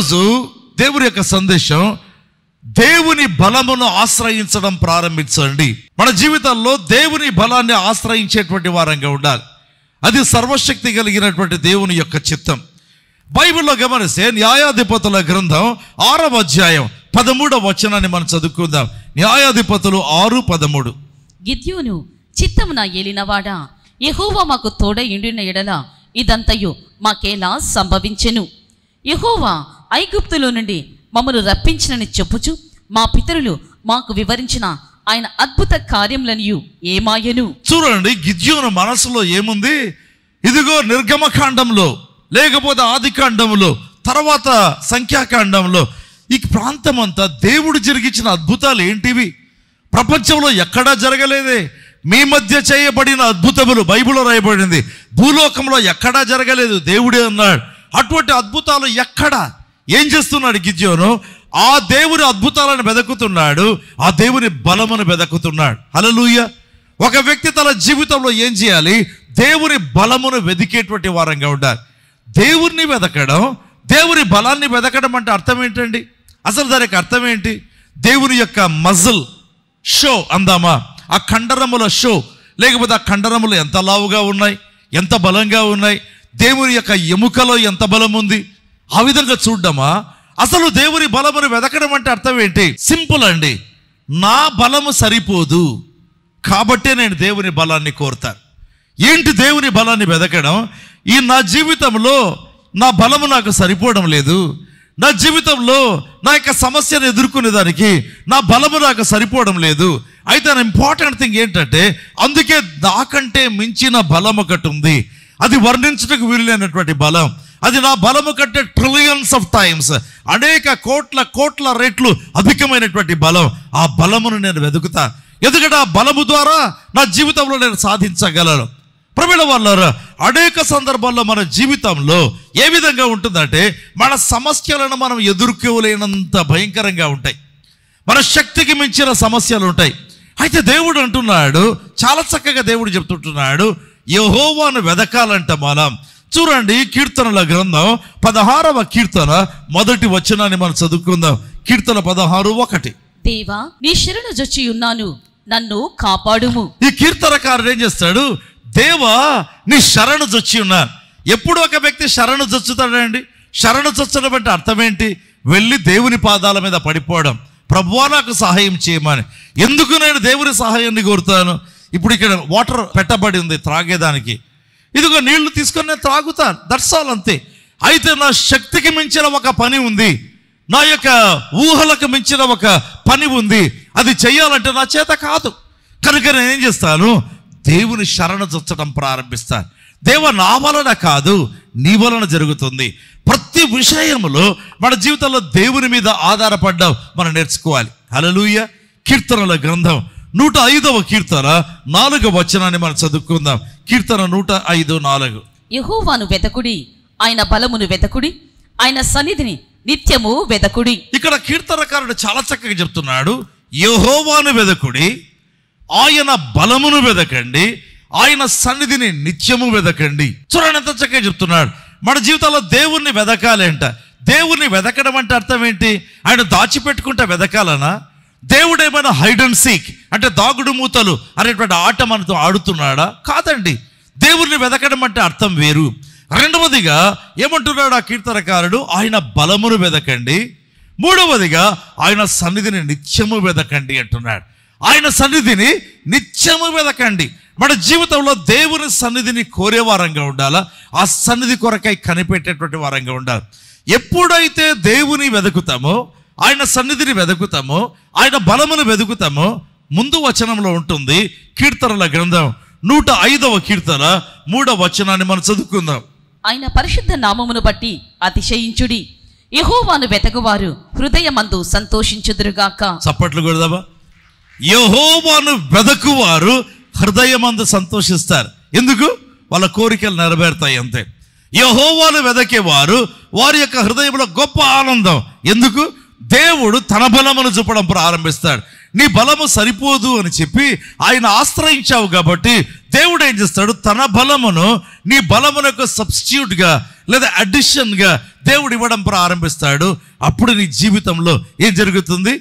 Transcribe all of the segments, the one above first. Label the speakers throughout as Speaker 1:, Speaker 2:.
Speaker 1: ఈరోజు దేవుని యొక్క సందేశం దేవుని బలమును ఆశ్రయించడం ప్రారంభించండి మన జీవితంలో దేవుని బలాన్ని ఆశ్రయించేటువంటి వారంగా ఉండాలి అది సర్వశక్తి కలిగినటువంటి దేవుని యొక్క చిత్తం బైబిల్లో గమనిస్తే న్యాయాధిపతుల గ్రంథం ఆరవ అధ్యాయం పదమూడవ వచనాన్ని మనం చదువుకుందాం న్యాయాధిపతులు ఆరు పదమూడు
Speaker 2: చిత్తం చిత్తమున ఏలినవాడా యహోవా మాకు తోడ ఇండిన ఎడల ఇదంతయు మాకేలా సంభవించెను ఎహోవా ఐగుప్తులో నుండి మమ్మను రప్పించినని చెప్పుచు మా పితరులు మాకు వివరించిన ఆయన అద్భుత కార్యములను ఏమాయను
Speaker 1: చూడండి గిద్యోను మనసులో ఏముంది ఇదిగో నిర్గమకాండంలో లేకపోతే ఆది కాండంలో తర్వాత సంఖ్యాకాండంలో ఈ ప్రాంతం అంతా దేవుడు జరిగించిన అద్భుతాలు ఏంటివి ప్రపంచంలో ఎక్కడా జరగలేదే మీ మధ్య చేయబడిన అద్భుతములు బైబిల్లో రాయబడింది భూలోకంలో ఎక్కడా జరగలేదు దేవుడే అన్నాడు అటువంటి అద్భుతాలు ఎక్కడా ఏం చేస్తున్నాడు గిద్యోను ఆ దేవుని అద్భుతాలను వెదకుతున్నాడు ఆ దేవుని బలమును వెదకుతున్నాడు హలలుయ ఒక వ్యక్తి తన జీవితంలో ఏం చేయాలి దేవుని బలమును వెదికేటువంటి వారంగా ఉండాలి దేవుణ్ణి వెదకడం దేవుని బలాన్ని వెదకడం అంటే అర్థం ఏంటండి అసలు దానికి అర్థం ఏంటి దేవుని యొక్క మజిల్ షో అందామా ఆ కండరముల షో లేకపోతే ఆ కండరములు ఎంత లావుగా ఉన్నాయి ఎంత బలంగా ఉన్నాయి దేవుని యొక్క ఎముకలో ఎంత బలం ఉంది ఆ విధంగా చూడడమా అసలు దేవుని బలమును వెదకడం అంటే అర్థం ఏంటి సింపుల్ అండి నా బలము సరిపోదు కాబట్టే నేను దేవుని బలాన్ని కోరుతాను ఏంటి దేవుని బలాన్ని వెదకడం ఈ నా జీవితంలో నా బలము నాకు సరిపోవడం లేదు నా జీవితంలో నా యొక్క సమస్యను ఎదుర్కొనేదానికి నా బలము నాకు సరిపోవడం లేదు అయితే నా ఇంపార్టెంట్ థింగ్ ఏంటంటే అందుకే నాకంటే మించిన బలం ఒకటి ఉంది అది వర్ణించడానికి లేనటువంటి బలం అది నా బలము కంటే ట్రిలియన్స్ ఆఫ్ టైమ్స్ అనేక కోట్ల కోట్ల రేట్లు అధికమైనటువంటి బలం ఆ బలమును నేను వెతుకుతా ఎందుకంటే ఆ బలము ద్వారా నా జీవితంలో నేను సాధించగలను ప్రవీణ వల్ల అనేక సందర్భాల్లో మన జీవితంలో ఏ విధంగా ఉంటుందంటే మన సమస్యలను మనం ఎదుర్కోలేనంత భయంకరంగా ఉంటాయి మన శక్తికి మించిన సమస్యలు ఉంటాయి అయితే దేవుడు అంటున్నాడు చాలా చక్కగా దేవుడు చెప్తుంటున్నాడు యహోవాను వెదకాలంట మనం చూడండి కీర్తనల గ్రంథం పదహారవ కీర్తన మొదటి వచనాన్ని మనం చదువుకుందాం కీర్తన పదహారు ఒకటి
Speaker 2: దేవా నీ శరణు జొచ్చి ఉన్నాను నన్ను కాపాడుము
Speaker 1: ఈ కీర్తనకారుడు ఏం చేస్తాడు దేవా నీ శరణు జొచ్చి ఉన్నాను ఎప్పుడు ఒక వ్యక్తి శరణు జొచ్చుతాడండి శరణు చొచ్చడం అంటే అర్థం ఏంటి వెళ్ళి దేవుని పాదాల మీద పడిపోవడం ప్రభువా నాకు సహాయం చేయమని ఎందుకు నేను దేవుని సహాయాన్ని కోరుతాను ఇప్పుడు ఇక్కడ వాటర్ పెట్టబడి ఉంది త్రాగేదానికి ఇదిగో నీళ్లు తీసుకొని నేను త్రాగుతా దర్శాలంతే అంతే అయితే నా శక్తికి మించిన ఒక పని ఉంది నా యొక్క ఊహలకు మించిన ఒక పని ఉంది అది చేయాలంటే నా చేత కాదు కనుక నేను ఏం చేస్తాను దేవుని శరణ చొచ్చడం ప్రారంభిస్తాను దేవ నా వలన కాదు నీ వలన జరుగుతుంది ప్రతి విషయంలో మన జీవితంలో దేవుని మీద ఆధారపడ్డం మనం నేర్చుకోవాలి హలలుయ కీర్తనల గ్రంథం నూట ఐదవ కీర్తన నాలుగవ వచనాన్ని మనం చదువుకుందాం కీర్తన నూట ఐదు నాలుగు
Speaker 2: యహోవాను వెతకుడి ఆయన బలమును వెతకుడి ఆయన సన్నిధిని నిత్యము వెతకుడి ఇక్కడ కీర్తనకారుడు
Speaker 1: చాలా చక్కగా చెప్తున్నాడు యహోవాను వెదకుడి ఆయన బలమును వెదకండి ఆయన సన్నిధిని నిత్యము వెదకండి చూడండి ఎంత చక్కగా చెప్తున్నాడు మన జీవితంలో దేవుణ్ణి వెదకాలి అంట దేవుణ్ణి వెదకడం అంటే అర్థం ఏంటి ఆయన దాచిపెట్టుకుంటే వెదకాలనా దేవుడు ఏమైనా హైడ్ అండ్ సీక్ అంటే దాగుడు మూతలు అనేటువంటి ఆట మనతో ఆడుతున్నాడా కాదండి దేవుణ్ణి వెదకడం అంటే అర్థం వేరు రెండవదిగా ఏమంటున్నాడు ఆ కీర్తనకారుడు ఆయన బలమును వెదకండి మూడవదిగా ఆయన సన్నిధిని నిత్యము వెదకండి అంటున్నాడు ఆయన సన్నిధిని నిత్యము వెదకండి మన జీవితంలో దేవుని సన్నిధిని కోరే వారంగా ఉండాలా ఆ సన్నిధి కొరకై కనిపెట్టేటువంటి వారంగా ఉండాలి ఎప్పుడైతే దేవుని వెదకుతామో ఆయన సన్నిధిని వెతుకుతామో ఆయన బలమును వెదుకుతామో ముందు వచనంలో ఉంటుంది కీర్తనల గ్రంథం నూట ఐదవ కీర్తన మూడవ వచనాన్ని మనం చదువుకుందాం
Speaker 2: ఆయన పరిశుద్ధ నామమును బట్టి అతిశయించుడి యహోవాను వెతగువారు హృదయమందు సంతోషించుదురుగాక
Speaker 1: చప్పట్లు కొడదామా యహోవాను వెతకువారు హృదయమందు సంతోషిస్తారు ఎందుకు వాళ్ళ కోరికలు నెరవేరుతాయి అంతే యహోవాను వెదకేవారు వారి యొక్క హృదయంలో గొప్ప ఆనందం ఎందుకు దేవుడు తన బలమును చూపడం ప్రారంభిస్తాడు నీ బలము సరిపోదు అని చెప్పి ఆయన ఆశ్రయించావు కాబట్టి దేవుడు ఏం చేస్తాడు తన బలమును నీ బలమునకు సబ్స్టిట్యూట్గా లేదా అడిషన్గా దేవుడు ఇవ్వడం ప్రారంభిస్తాడు అప్పుడు నీ జీవితంలో ఏం జరుగుతుంది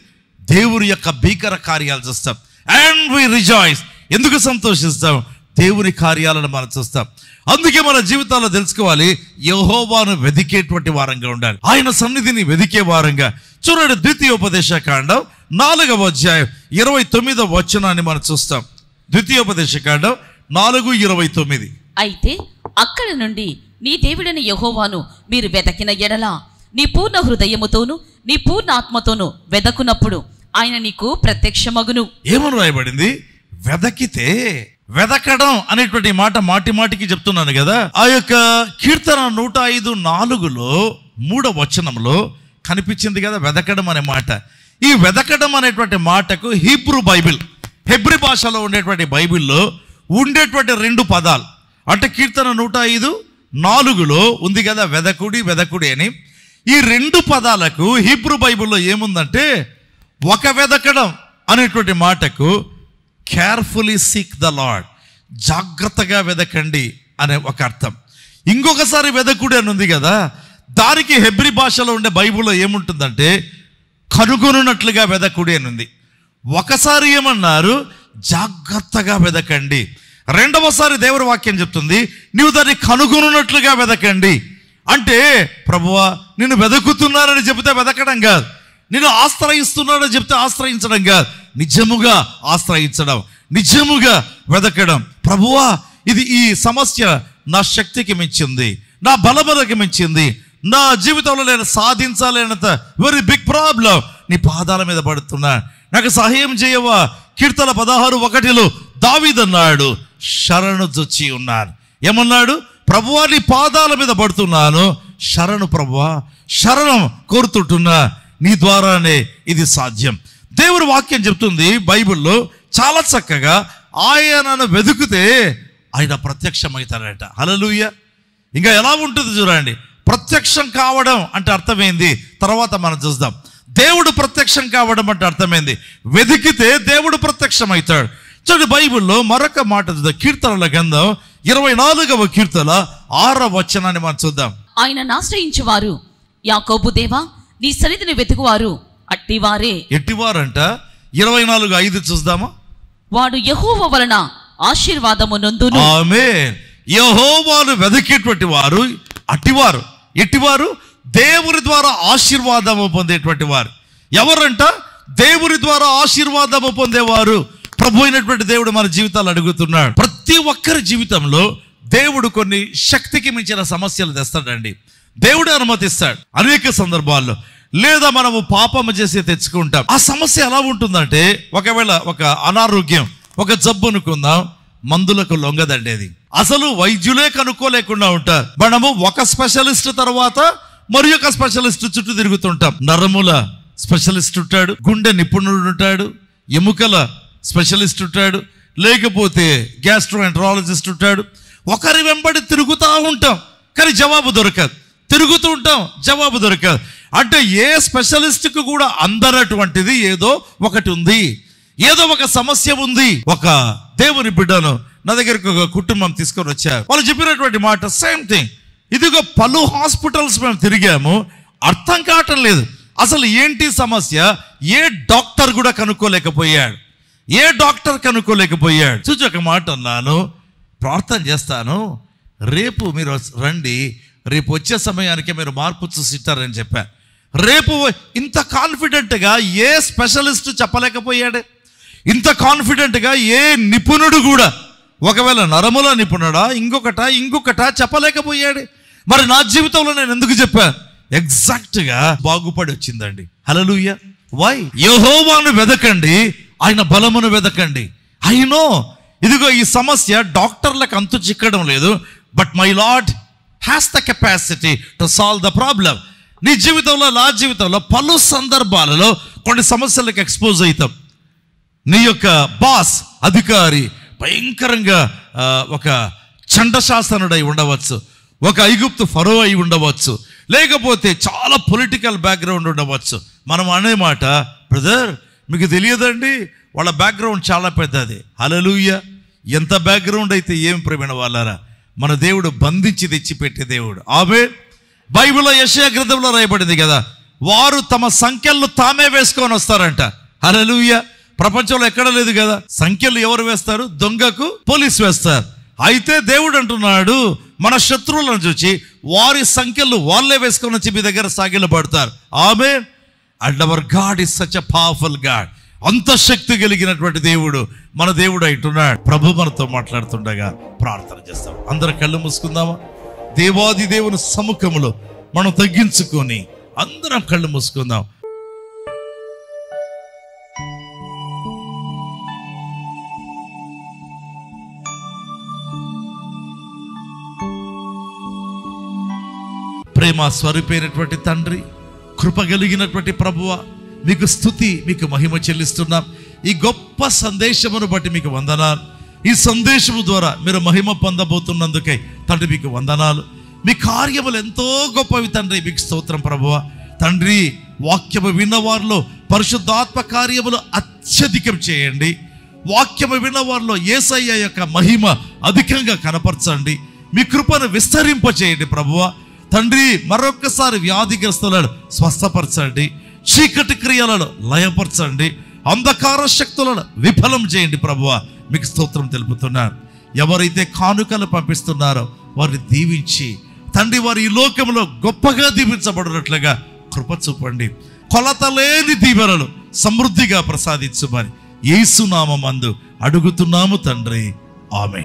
Speaker 1: దేవుడి యొక్క భీకర కార్యాలు చేస్తాం అండ్ వి రిజాయిస్ ఎందుకు సంతోషిస్తాం దేవుని కార్యాలను మనం చూస్తాం అందుకే మన జీవితాల్లో తెలుసుకోవాలి యహోవాను వెదికేటువంటి వారంగా ఉండాలి ఆయన సన్నిధిని వెదికే వారంగా చూడండి ద్వితీయోపదేశ కాండం నాలుగవ అధ్యాయం ఇరవై తొమ్మిదవ వచనాన్ని మనం చూస్తాం ద్వితీయోపదేశ కాండం నాలుగు ఇరవై తొమ్మిది
Speaker 2: అయితే అక్కడ నుండి నీ దేవుడైన యహోవాను మీరు వెతకిన ఎడల నీ పూర్ణ హృదయముతోను నీ పూర్ణ ఆత్మతోను వెదకునప్పుడు ఆయన నీకు ప్రత్యక్షమగును
Speaker 1: ఏమను రాయబడింది వెదకితే వెదకడం అనేటువంటి మాట మాటి మాటికి చెప్తున్నాను కదా ఆ యొక్క కీర్తన నూట ఐదు నాలుగులో మూడవ వచనంలో కనిపించింది కదా వెదకడం అనే మాట ఈ వెదకడం అనేటువంటి మాటకు హీబ్రూ బైబిల్ హెబ్రి భాషలో ఉండేటువంటి బైబిల్లో ఉండేటువంటి రెండు పదాలు అంటే కీర్తన నూట ఐదు నాలుగులో ఉంది కదా వెదకుడి వెదకుడి అని ఈ రెండు పదాలకు హీబ్రూ బైబిల్లో ఏముందంటే ఒక వెదకడం అనేటువంటి మాటకు కేర్ఫుల్లీ సీక్ ద లాడ్ జాగ్రత్తగా వెదకండి అనే ఒక అర్థం ఇంకొకసారి వెదకుడు అని ఉంది కదా దానికి హెబ్రి భాషలో ఉండే బైబిల్లో ఏముంటుందంటే కనుగొనున్నట్లుగా వెదకుడి అని ఉంది ఒకసారి ఏమన్నారు జాగ్రత్తగా వెదకండి రెండవసారి దేవుడి వాక్యం చెప్తుంది నీవు దాన్ని కనుగొనున్నట్లుగా వెదకండి అంటే ప్రభువా నిన్ను వెదకుతున్నారని చెబితే వెదకడం కాదు నేను ఆశ్రయిస్తున్నాడని చెప్తే ఆశ్రయించడం కాదు నిజముగా ఆశ్రయించడం నిజముగా వెతకడం ప్రభువా ఇది ఈ సమస్య నా శక్తికి మించింది నా బలబలకి మించింది నా జీవితంలో నేను సాధించాలనంత వెరీ బిగ్ ప్రాబ్లం నీ పాదాల మీద పడుతున్నా నాకు సహాయం చేయవా కీర్తన పదహారు ఒకటిలో దావిదన్నాడు శరణు జొచ్చి ఉన్నాను ఏమన్నాడు ప్రభువా నీ పాదాల మీద పడుతున్నాను శరణు ప్రభువా శరణం కోరుతుంటున్నా నీ ద్వారానే ఇది సాధ్యం దేవుడి వాక్యం చెప్తుంది బైబిల్లో చాలా చక్కగా ఆయనను వెతికితే ఆయన ప్రత్యక్షమవుతాడట హలలుయ ఇంకా ఎలా ఉంటుంది చూడండి ప్రత్యక్షం కావడం అంటే అర్థమైంది తర్వాత మనం చూద్దాం దేవుడు ప్రత్యక్షం కావడం అంటే అర్థమైంది వెతికితే దేవుడు ప్రత్యక్షం అవుతాడు చూడండి బైబిల్లో మరొక మాట చూద్దాం కీర్తనల గంధం ఇరవై నాలుగవ కీర్తన ఆరవ వచనాన్ని మనం చూద్దాం
Speaker 2: ఆయన ఆశ్రయించేవారు యాకోబు దేవా నీ సన్నిధిని వెతుకువారు అట్టివారే
Speaker 1: ఎట్టివారంట ఇరవై నాలుగు ఐదు చూద్దామా
Speaker 2: వాడు యహోవ వలన ఆశీర్వాదము నందు
Speaker 1: ఆమె యహోవాను వెతికేటువంటి వారు అట్టివారు ఎట్టివారు దేవుని ద్వారా ఆశీర్వాదము పొందేటువంటి వారు ఎవరంట దేవుని ద్వారా ఆశీర్వాదము పొందేవారు ప్రభు అయినటువంటి దేవుడు మన జీవితాలు అడుగుతున్నాడు ప్రతి ఒక్కరి జీవితంలో దేవుడు కొన్ని శక్తికి మించిన సమస్యలు తెస్తాడండి దేవుడు అనుమతిస్తాడు అనేక సందర్భాల్లో లేదా మనము పాపమ చేసి తెచ్చుకుంటాం ఆ సమస్య ఎలా ఉంటుందంటే ఒకవేళ ఒక అనారోగ్యం ఒక జబ్బు అనుకుందాం మందులకు లొంగదండి అది అసలు వైద్యులే కనుక్కోలేకుండా ఉంటారు మనము ఒక స్పెషలిస్ట్ తర్వాత మరి ఒక స్పెషలిస్ట్ చుట్టూ తిరుగుతుంటాం నరముల స్పెషలిస్ట్ ఉంటాడు గుండె నిపుణుడు ఉంటాడు ఎముకల స్పెషలిస్ట్ ఉంటాడు లేకపోతే గ్యాస్ట్రో ఎంట్రాలజిస్ట్ ఉంటాడు ఒకరి వెంబడి తిరుగుతూ ఉంటాం కానీ జవాబు దొరకదు తిరుగుతూ ఉంటాం జవాబు దొరకదు అంటే ఏ స్పెషలిస్ట్కు కూడా అందనటువంటిది ఏదో ఒకటి ఉంది ఏదో ఒక సమస్య ఉంది ఒక దేవుని బిడ్డను నా దగ్గరకు ఒక కుటుంబం తీసుకొని వచ్చారు వాళ్ళు చెప్పినటువంటి మాట సేమ్ థింగ్ ఇదిగో పలు హాస్పిటల్స్ మేము తిరిగాము అర్థం కావటం లేదు అసలు ఏంటి సమస్య ఏ డాక్టర్ కూడా కనుక్కోలేకపోయాడు ఏ డాక్టర్ కనుక్కోలేకపోయాడు చూచి ఒక మాట అన్నాను ప్రార్థన చేస్తాను రేపు మీరు రండి రేపు వచ్చే సమయానికి మీరు మార్పు చూసిట్టారని చెప్పా రేపు ఇంత కాన్ఫిడెంట్గా ఏ స్పెషలిస్ట్ చెప్పలేకపోయాడు ఇంత కాన్ఫిడెంట్గా ఏ నిపుణుడు కూడా ఒకవేళ నరముల నిపుణుడా ఇంకొకట ఇంకొకట చెప్పలేకపోయాడు మరి నా జీవితంలో నేను ఎందుకు చెప్పా ఎగ్జాక్ట్గా బాగుపడి వచ్చిందండి హలలుయ్య వై యహోవాను వెదకండి ఆయన బలమును వెదకండి అయినో ఇదిగో ఈ సమస్య డాక్టర్లకు అంతు చిక్కడం లేదు but my lot has the capacity to solve the problem నీ జీవితంలో నా జీవితంలో పలు సందర్భాలలో కొన్ని సమస్యలకు ఎక్స్పోజ్ అవుతాం నీ యొక్క బాస్ అధికారి భయంకరంగా ఒక చండశాసనుడై ఉండవచ్చు ఒక ఐగుప్తు ఫరో అయి ఉండవచ్చు లేకపోతే చాలా పొలిటికల్ బ్యాక్గ్రౌండ్ ఉండవచ్చు మనం అనే మాట బ్రదర్ మీకు తెలియదండి వాళ్ళ బ్యాక్గ్రౌండ్ చాలా పెద్దది హలలుయ్య ఎంత బ్యాక్గ్రౌండ్ అయితే ఏం ప్రేమైన వాళ్ళారా మన దేవుడు బంధించి తెచ్చిపెట్టే దేవుడు ఆమె బైబిల్లో యశయ గ్రంథంలో రాయబడింది కదా వారు తమ సంఖ్యలు తామే వేసుకొని వస్తారంట అలలుయ్య ప్రపంచంలో ఎక్కడ లేదు కదా సంఖ్యలు ఎవరు వేస్తారు దొంగకు పోలీస్ వేస్తారు అయితే దేవుడు అంటున్నాడు మన శత్రువులను చూచి వారి సంఖ్యలు వాళ్ళే వేసుకొని వచ్చి మీ దగ్గర సాగిలు పడతారు ఆమె and our God is such a powerful God అంత శక్తి కలిగినటువంటి దేవుడు మన దేవుడు అయిటున్నాడు ప్రభు మనతో మాట్లాడుతుండగా ప్రార్థన చేస్తాం అందరు కళ్ళు మూసుకుందామా దేవాది దేవుని సముఖములో మనం తగ్గించుకొని అందరం కళ్ళు మూసుకుందాం ప్రేమ స్వరూపైనటువంటి తండ్రి కృప కలిగినటువంటి ప్రభువ మీకు స్థుతి మీకు మహిమ చెల్లిస్తున్నాం ఈ గొప్ప సందేశమును బట్టి మీకు వందనాలు ఈ సందేశము ద్వారా మీరు మహిమ పొందబోతున్నందుకై తండ్రి మీకు వందనాలు మీ కార్యములు ఎంతో గొప్పవి తండ్రి మీకు స్తోత్రం ప్రభువ తండ్రి వాక్యము విన్నవారిలో పరిశుద్ధాత్మ కార్యములు అత్యధికం చేయండి వాక్యము విన్నవారిలో ఏసయ్య యొక్క మహిమ అధికంగా కనపరచండి మీ కృపను విస్తరింపచేయండి ప్రభువ తండ్రి మరొక్కసారి వ్యాధిగ్రస్తులను స్వస్థపరచండి చీకటి క్రియలను లయపరచండి అంధకార శక్తులను విఫలం చేయండి ప్రభువ మీకు స్తోత్రం తెలుపుతున్నాను ఎవరైతే కానుకలు పంపిస్తున్నారో వారిని దీవించి తండ్రి వారి ఈ లోకంలో గొప్పగా దీవించబడినట్లుగా కృప చూపండి కొలతలేని దీవెనలు సమృద్ధిగా ప్రసాదించుమని ఏసునామందు అడుగుతున్నాము తండ్రి
Speaker 2: ఆమె